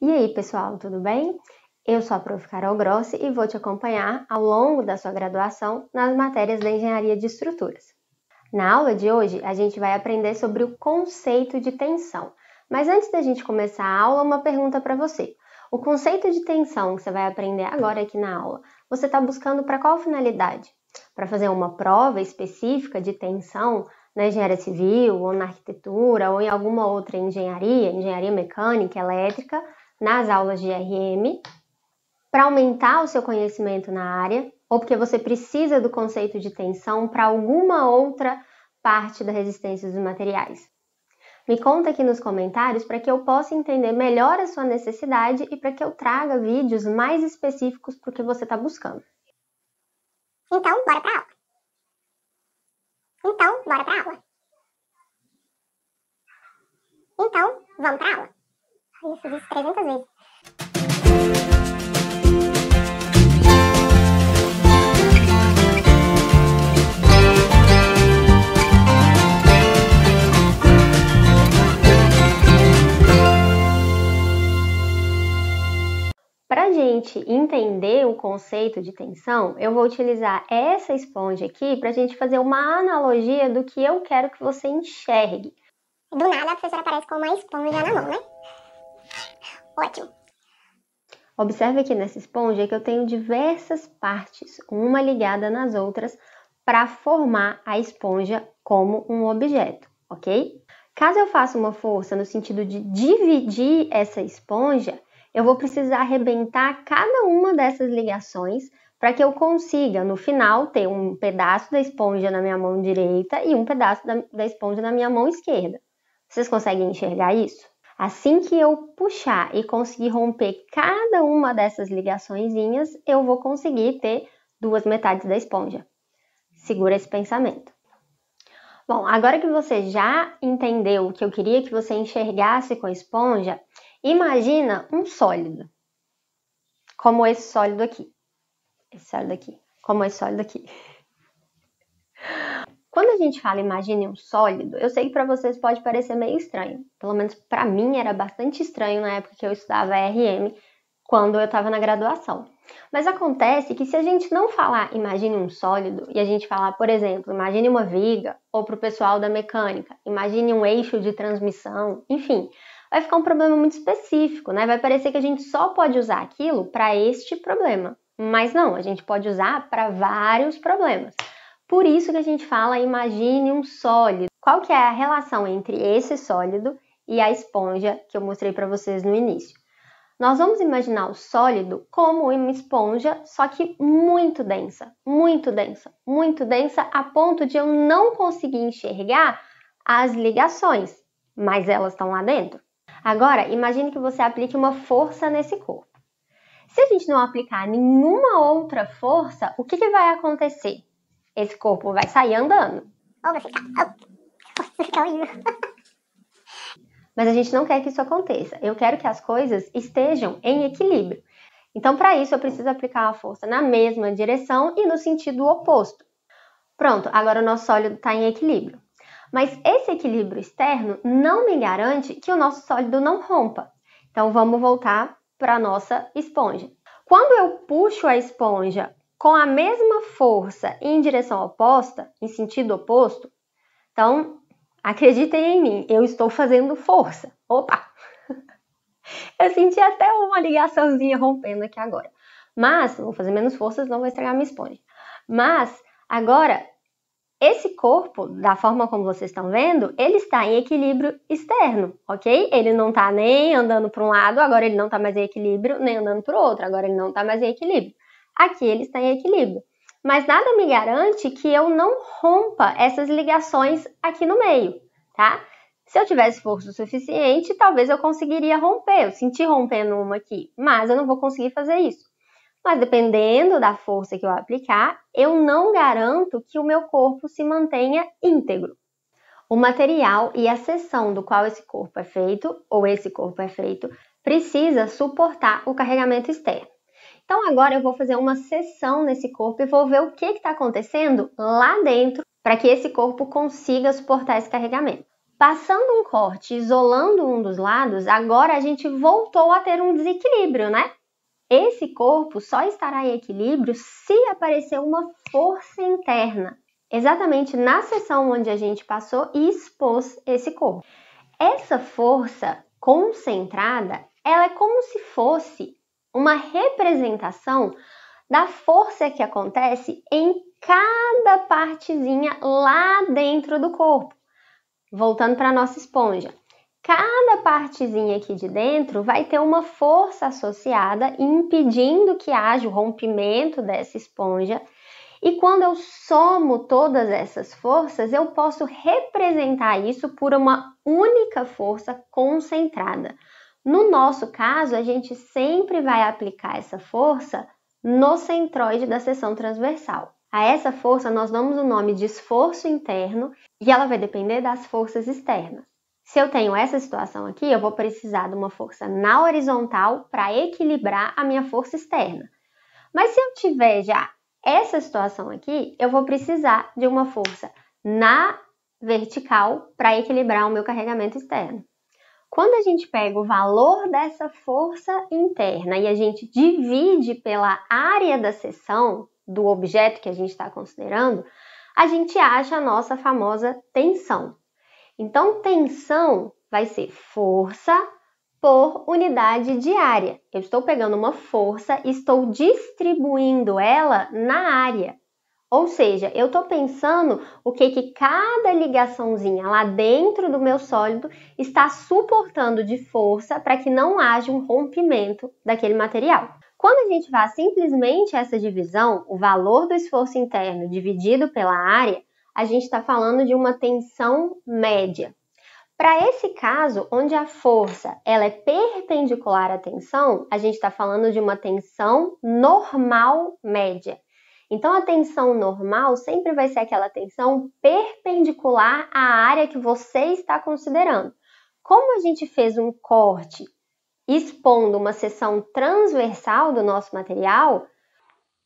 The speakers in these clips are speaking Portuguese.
E aí, pessoal, tudo bem? Eu sou a Prof. Carol Grossi e vou te acompanhar ao longo da sua graduação nas matérias da Engenharia de Estruturas. Na aula de hoje, a gente vai aprender sobre o conceito de tensão. Mas antes da gente começar a aula, uma pergunta para você. O conceito de tensão que você vai aprender agora aqui na aula, você está buscando para qual finalidade? Para fazer uma prova específica de tensão na engenharia civil, ou na arquitetura, ou em alguma outra engenharia, engenharia mecânica, elétrica, nas aulas de RM para aumentar o seu conhecimento na área ou porque você precisa do conceito de tensão para alguma outra parte da resistência dos materiais. Me conta aqui nos comentários para que eu possa entender melhor a sua necessidade e para que eu traga vídeos mais específicos para o que você está buscando. Então, bora para aula. Então, bora para aula. Então, vamos para aula isso 300 vezes. Para gente entender o conceito de tensão, eu vou utilizar essa esponja aqui para a gente fazer uma analogia do que eu quero que você enxergue. Do nada a professora aparece com uma esponja na mão, né? Ótimo! Observe aqui nessa esponja que eu tenho diversas partes, uma ligada nas outras, para formar a esponja como um objeto, ok? Caso eu faça uma força no sentido de dividir essa esponja, eu vou precisar arrebentar cada uma dessas ligações para que eu consiga, no final, ter um pedaço da esponja na minha mão direita e um pedaço da, da esponja na minha mão esquerda. Vocês conseguem enxergar isso? Assim que eu puxar e conseguir romper cada uma dessas ligaçõezinhas, eu vou conseguir ter duas metades da esponja. Segura esse pensamento. Bom, agora que você já entendeu o que eu queria que você enxergasse com a esponja, imagina um sólido. Como esse sólido aqui. Esse sólido aqui. Como esse sólido aqui. Quando a gente fala imagine um sólido, eu sei que para vocês pode parecer meio estranho. Pelo menos para mim era bastante estranho na época que eu estudava RM, quando eu estava na graduação. Mas acontece que se a gente não falar imagine um sólido e a gente falar, por exemplo, imagine uma viga, ou para o pessoal da mecânica, imagine um eixo de transmissão, enfim, vai ficar um problema muito específico, né? Vai parecer que a gente só pode usar aquilo para este problema. Mas não, a gente pode usar para vários problemas. Por isso que a gente fala imagine um sólido. Qual que é a relação entre esse sólido e a esponja que eu mostrei para vocês no início? Nós vamos imaginar o sólido como uma esponja, só que muito densa, muito densa, muito densa a ponto de eu não conseguir enxergar as ligações, mas elas estão lá dentro. Agora, imagine que você aplique uma força nesse corpo. Se a gente não aplicar nenhuma outra força, o que, que vai acontecer? Esse corpo vai sair andando. Tá- tá Mas a gente não quer que isso aconteça. Eu quero que as coisas estejam em equilíbrio. Então, para isso, eu preciso aplicar a força na mesma direção e no sentido oposto. Pronto, agora o nosso sólido está em equilíbrio. Mas esse equilíbrio externo não me garante que o nosso sólido não rompa. Então, vamos voltar para a nossa esponja. Quando eu puxo a esponja com a mesma força em direção oposta, em sentido oposto, então acreditem em mim, eu estou fazendo força. Opa! Eu senti até uma ligaçãozinha rompendo aqui agora. Mas, vou fazer menos forças, não vai estragar minha esponja. Mas, agora, esse corpo, da forma como vocês estão vendo, ele está em equilíbrio externo, ok? Ele não está nem andando para um lado, agora ele não está mais em equilíbrio, nem andando para o outro, agora ele não está mais em equilíbrio aqui ele está em equilíbrio. Mas nada me garante que eu não rompa essas ligações aqui no meio, tá? Se eu tivesse força o suficiente, talvez eu conseguiria romper. Eu senti rompendo uma aqui, mas eu não vou conseguir fazer isso. Mas dependendo da força que eu aplicar, eu não garanto que o meu corpo se mantenha íntegro. O material e a seção do qual esse corpo é feito, ou esse corpo é feito, precisa suportar o carregamento externo. Então agora eu vou fazer uma sessão nesse corpo e vou ver o que está acontecendo lá dentro para que esse corpo consiga suportar esse carregamento. Passando um corte, isolando um dos lados, agora a gente voltou a ter um desequilíbrio, né? Esse corpo só estará em equilíbrio se aparecer uma força interna, exatamente na seção onde a gente passou e expôs esse corpo. Essa força concentrada, ela é como se fosse uma representação da força que acontece em cada partezinha lá dentro do corpo. Voltando para a nossa esponja. Cada partezinha aqui de dentro vai ter uma força associada impedindo que haja o rompimento dessa esponja. E quando eu somo todas essas forças, eu posso representar isso por uma única força concentrada. No nosso caso, a gente sempre vai aplicar essa força no centroide da seção transversal. A essa força nós damos o nome de esforço interno e ela vai depender das forças externas. Se eu tenho essa situação aqui, eu vou precisar de uma força na horizontal para equilibrar a minha força externa. Mas se eu tiver já essa situação aqui, eu vou precisar de uma força na vertical para equilibrar o meu carregamento externo. Quando a gente pega o valor dessa força interna e a gente divide pela área da seção do objeto que a gente está considerando, a gente acha a nossa famosa tensão. Então, tensão vai ser força por unidade de área. Eu estou pegando uma força e estou distribuindo ela na área. Ou seja, eu estou pensando o que, que cada ligaçãozinha lá dentro do meu sólido está suportando de força para que não haja um rompimento daquele material. Quando a gente faz simplesmente essa divisão, o valor do esforço interno dividido pela área, a gente está falando de uma tensão média. Para esse caso, onde a força ela é perpendicular à tensão, a gente está falando de uma tensão normal média. Então, a tensão normal sempre vai ser aquela tensão perpendicular à área que você está considerando. Como a gente fez um corte expondo uma seção transversal do nosso material.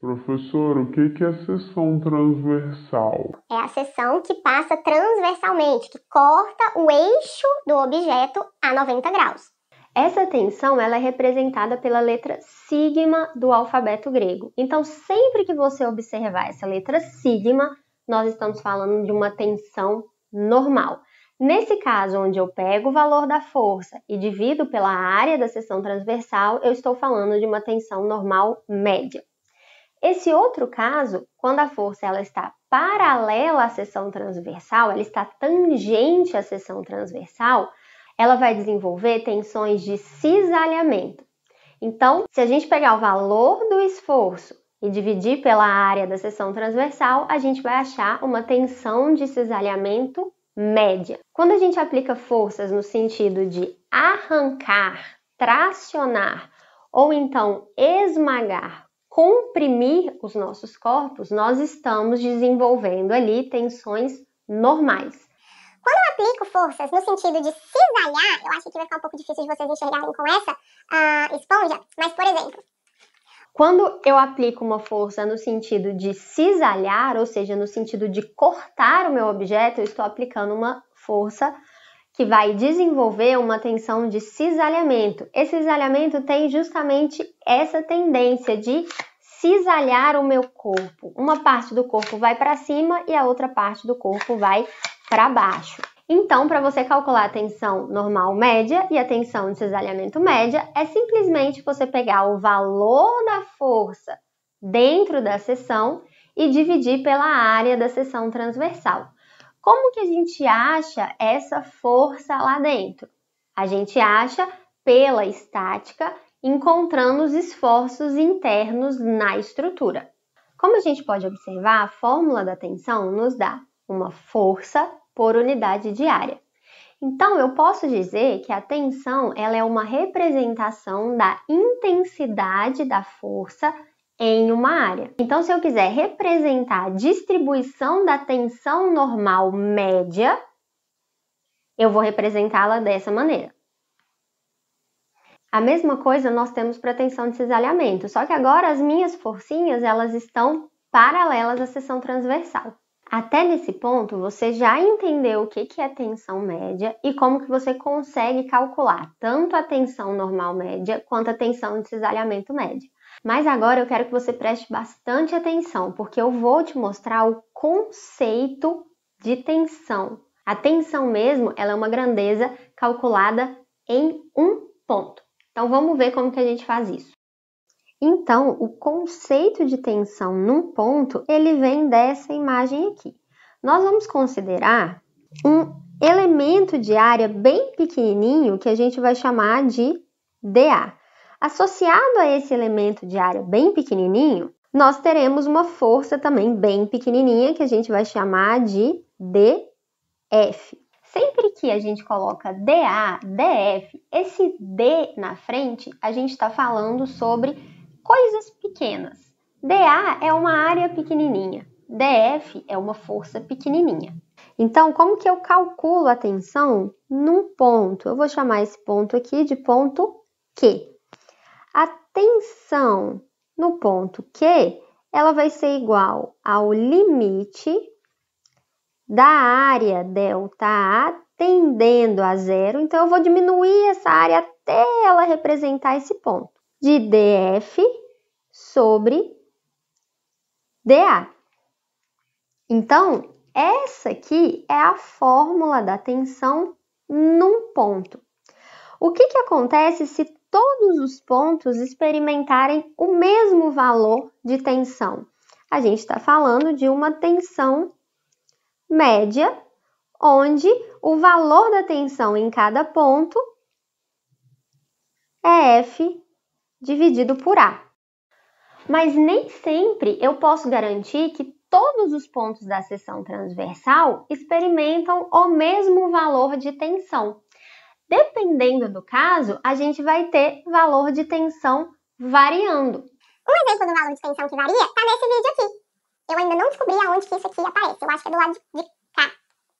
Professor, o que é a seção transversal? É a seção que passa transversalmente, que corta o eixo do objeto a 90 graus. Essa tensão ela é representada pela letra sigma do alfabeto grego. Então, sempre que você observar essa letra sigma, nós estamos falando de uma tensão normal. Nesse caso, onde eu pego o valor da força e divido pela área da seção transversal, eu estou falando de uma tensão normal média. Esse outro caso, quando a força ela está paralela à seção transversal, ela está tangente à seção transversal, ela vai desenvolver tensões de cisalhamento. Então, se a gente pegar o valor do esforço e dividir pela área da seção transversal, a gente vai achar uma tensão de cisalhamento média. Quando a gente aplica forças no sentido de arrancar, tracionar ou então esmagar, comprimir os nossos corpos, nós estamos desenvolvendo ali tensões normais aplico forças no sentido de cisalhar, eu acho que vai ficar um pouco difícil de vocês enxergarem com essa uh, esponja, mas por exemplo. Quando eu aplico uma força no sentido de cisalhar, ou seja, no sentido de cortar o meu objeto, eu estou aplicando uma força que vai desenvolver uma tensão de cisalhamento. Esse cisalhamento tem justamente essa tendência de cisalhar o meu corpo. Uma parte do corpo vai para cima e a outra parte do corpo vai para baixo. Então, para você calcular a tensão normal média e a tensão de cesalhamento média, é simplesmente você pegar o valor da força dentro da seção e dividir pela área da seção transversal. Como que a gente acha essa força lá dentro? A gente acha pela estática, encontrando os esforços internos na estrutura. Como a gente pode observar, a fórmula da tensão nos dá uma força por unidade de área. Então, eu posso dizer que a tensão ela é uma representação da intensidade da força em uma área. Então, se eu quiser representar a distribuição da tensão normal média, eu vou representá-la dessa maneira. A mesma coisa nós temos para a tensão de cisalhamento, só que agora as minhas forcinhas elas estão paralelas à seção transversal. Até nesse ponto, você já entendeu o que é tensão média e como que você consegue calcular tanto a tensão normal média quanto a tensão de cisalhamento média. Mas agora eu quero que você preste bastante atenção, porque eu vou te mostrar o conceito de tensão. A tensão mesmo, ela é uma grandeza calculada em um ponto. Então vamos ver como que a gente faz isso. Então, o conceito de tensão num ponto, ele vem dessa imagem aqui. Nós vamos considerar um elemento de área bem pequenininho que a gente vai chamar de DA. Associado a esse elemento de área bem pequenininho, nós teremos uma força também bem pequenininha que a gente vai chamar de DF. Sempre que a gente coloca DA, DF, esse D na frente, a gente está falando sobre Coisas pequenas. DA é uma área pequenininha, DF é uma força pequenininha. Então, como que eu calculo a tensão num ponto? Eu vou chamar esse ponto aqui de ponto Q. A tensão no ponto Q, ela vai ser igual ao limite da área delta A tendendo a zero. Então, eu vou diminuir essa área até ela representar esse ponto. De DF sobre dA. Então, essa aqui é a fórmula da tensão num ponto. O que, que acontece se todos os pontos experimentarem o mesmo valor de tensão? A gente está falando de uma tensão média, onde o valor da tensão em cada ponto é F dividido por A mas nem sempre eu posso garantir que todos os pontos da seção transversal experimentam o mesmo valor de tensão. Dependendo do caso, a gente vai ter valor de tensão variando. Um exemplo do valor de tensão que varia está nesse vídeo aqui. Eu ainda não descobri aonde que isso aqui aparece. Eu acho que é do lado de cá,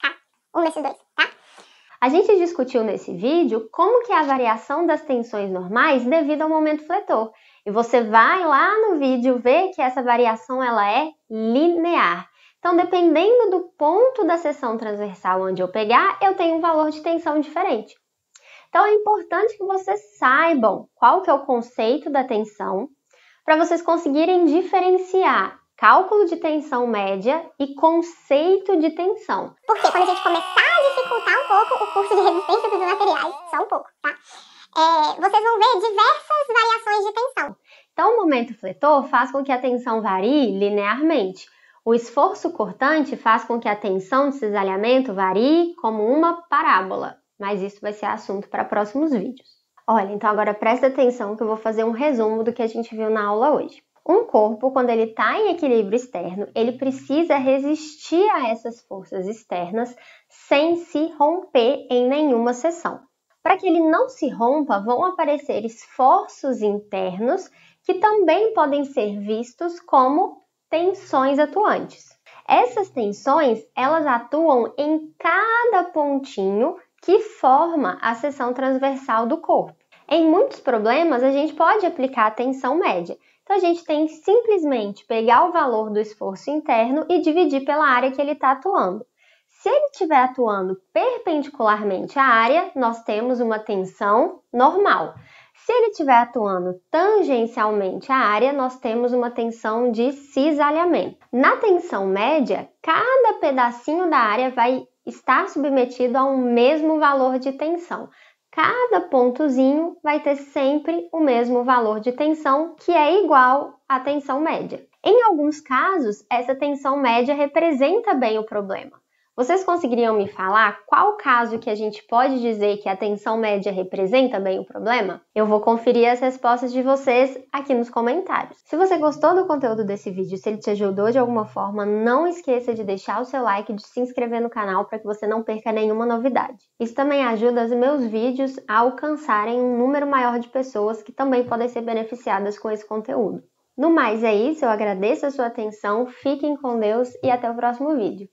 cá, um desses dois, tá? A gente discutiu nesse vídeo como que é a variação das tensões normais devido ao momento fletor. E você vai lá no vídeo ver que essa variação ela é linear. Então, dependendo do ponto da seção transversal onde eu pegar, eu tenho um valor de tensão diferente. Então, é importante que vocês saibam qual que é o conceito da tensão para vocês conseguirem diferenciar cálculo de tensão média e conceito de tensão. Porque quando a gente começar a dificultar um pouco o curso de resistência dos materiais, só um pouco, tá? é, vocês vão ver diversas variações de tensão. Então, o momento fletor faz com que a tensão varie linearmente. O esforço cortante faz com que a tensão de cisalhamento varie como uma parábola, mas isso vai ser assunto para próximos vídeos. Olha, então agora presta atenção que eu vou fazer um resumo do que a gente viu na aula hoje. Um corpo, quando ele está em equilíbrio externo, ele precisa resistir a essas forças externas sem se romper em nenhuma seção. Para que ele não se rompa, vão aparecer esforços internos que também podem ser vistos como tensões atuantes. Essas tensões, elas atuam em cada pontinho que forma a seção transversal do corpo. Em muitos problemas, a gente pode aplicar a tensão média. Então, a gente tem que simplesmente pegar o valor do esforço interno e dividir pela área que ele está atuando. Se ele estiver atuando perpendicularmente à área, nós temos uma tensão normal. Se ele estiver atuando tangencialmente à área, nós temos uma tensão de cisalhamento. Na tensão média, cada pedacinho da área vai estar submetido a um mesmo valor de tensão. Cada pontozinho vai ter sempre o mesmo valor de tensão, que é igual à tensão média. Em alguns casos, essa tensão média representa bem o problema. Vocês conseguiriam me falar qual caso que a gente pode dizer que a tensão média representa bem o problema? Eu vou conferir as respostas de vocês aqui nos comentários. Se você gostou do conteúdo desse vídeo, se ele te ajudou de alguma forma, não esqueça de deixar o seu like e de se inscrever no canal para que você não perca nenhuma novidade. Isso também ajuda os meus vídeos a alcançarem um número maior de pessoas que também podem ser beneficiadas com esse conteúdo. No mais é isso, eu agradeço a sua atenção, fiquem com Deus e até o próximo vídeo.